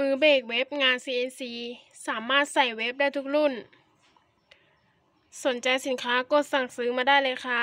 มือเบรกเว็บงาน CNC สามารถใส่เว็บได้ทุกรุ่น สนใจสินค้ากดสั่งซื้อมาได้เลยค่ะ